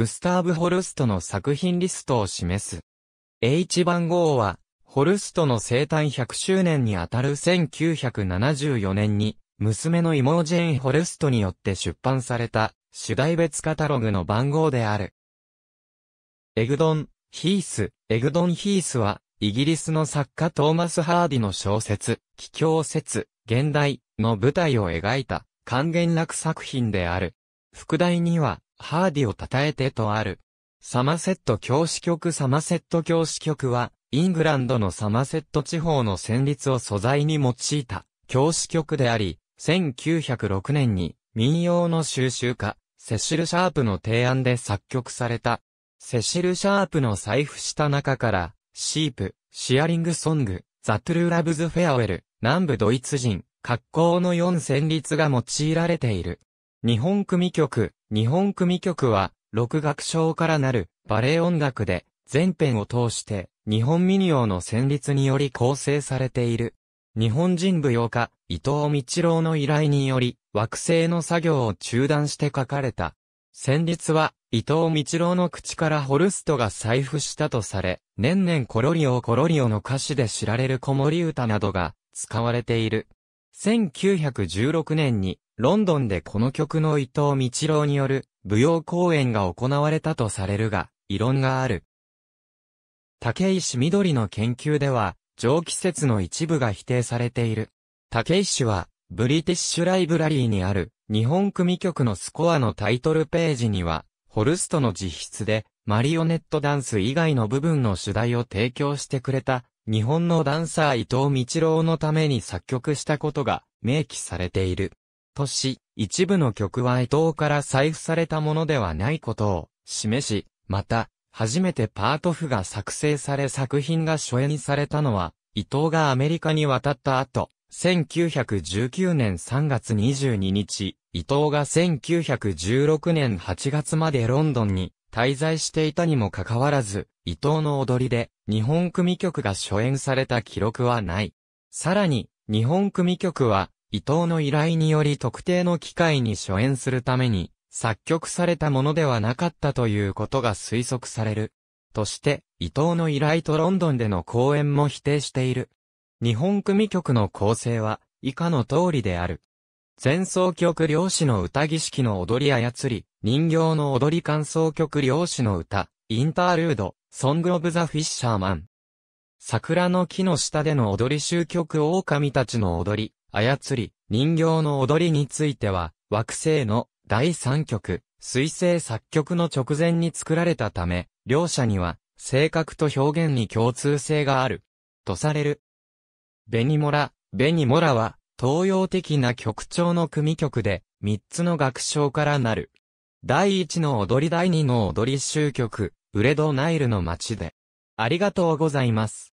グスターブ・ホルストの作品リストを示す。H 番号は、ホルストの生誕100周年にあたる1974年に、娘のイモージェン・ホルストによって出版された、主題別カタログの番号である。エグドン・ヒース、エグドン・ヒースは、イギリスの作家トーマス・ハーディの小説、奇境説、現代の舞台を描いた、還元楽作品である。副題には、ハーディを称えてとある。サマセット教師局サマセット教師局は、イングランドのサマセット地方の旋律を素材に用いた教師局であり、1906年に民謡の収集家、セシル・シャープの提案で作曲された。セシル・シャープの財布した中から、シープ、シアリングソング、ザ・トゥルー・ラブズ・フェアウェル、南部ドイツ人、格好の4旋律が用いられている。日本組曲、日本組曲は、六楽章からなるバレエ音楽で、全編を通して、日本民謡の旋律により構成されている。日本人舞踊家、伊藤道郎の依頼により、惑星の作業を中断して書かれた。旋律は、伊藤道郎の口からホルストが採布したとされ、年々コロリオコロリオの歌詞で知られる子守歌などが使われている。1916年に、ロンドンでこの曲の伊藤道郎による舞踊公演が行われたとされるが、異論がある。竹石緑の研究では、上気説の一部が否定されている。竹石は、ブリティッシュライブラリーにある、日本組曲のスコアのタイトルページには、ホルストの自筆で、マリオネットダンス以外の部分の主題を提供してくれた、日本のダンサー伊藤道郎のために作曲したことが明記されている。とし、一部の曲は伊藤から財布されたものではないことを示し、また、初めてパート譜が作成され作品が初演されたのは、伊藤がアメリカに渡った後、1919年3月22日、伊藤が1916年8月までロンドンに滞在していたにもかかわらず、伊藤の踊りで、日本組曲が初演された記録はない。さらに、日本組曲は、伊藤の依頼により特定の機会に初演するために、作曲されたものではなかったということが推測される。として、伊藤の依頼とロンドンでの公演も否定している。日本組曲の構成は、以下の通りである。前奏曲漁師の歌儀式の踊り操り、人形の踊り感想曲漁師の歌、インタールード、ソングオブザフィッシャーマン。桜の木の下での踊り集曲狼たちの踊り、操り、人形の踊りについては、惑星の第3曲、水星作曲の直前に作られたため、両者には、性格と表現に共通性がある、とされる。ベニモラ、ベニモラは、東洋的な曲調の組曲で、3つの楽章からなる。第1の踊り第2の踊り集曲、ウレドナイルの街で。ありがとうございます。